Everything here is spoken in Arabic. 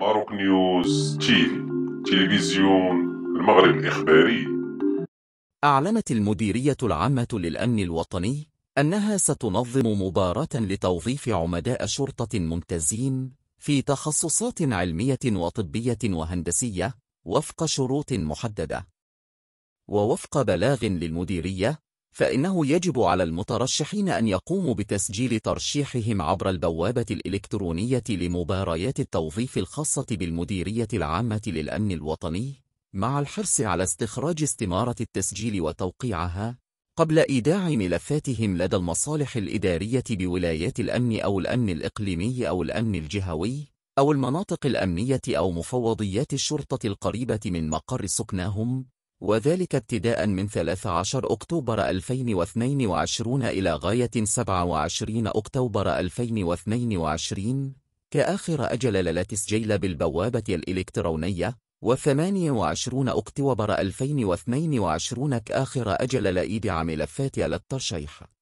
ماروك نيوز تيفي تلفزيون المغرب الإخباري أعلنت المديرية العامة للأمن الوطني أنها ستنظم مباراة لتوظيف عمداء شرطة ممتازين في تخصصات علمية وطبية وهندسية وفق شروط محددة ووفق بلاغ للمديرية فإنه يجب على المترشحين أن يقوموا بتسجيل ترشيحهم عبر البوابة الإلكترونية لمباريات التوظيف الخاصة بالمديرية العامة للأمن الوطني مع الحرص على استخراج استمارة التسجيل وتوقيعها قبل إيداع ملفاتهم لدى المصالح الإدارية بولايات الأمن أو الأمن الإقليمي أو الأمن الجهوي أو المناطق الأمنية أو مفوضيات الشرطة القريبة من مقر سكنهم وذلك ابتداء من 13 أكتوبر 2022 إلى غاية 27 أكتوبر 2022 كآخر أجل تسجيل بالبوابة الإلكترونية و28 أكتوبر 2022 كآخر أجل لإيداع ملفات للترشيح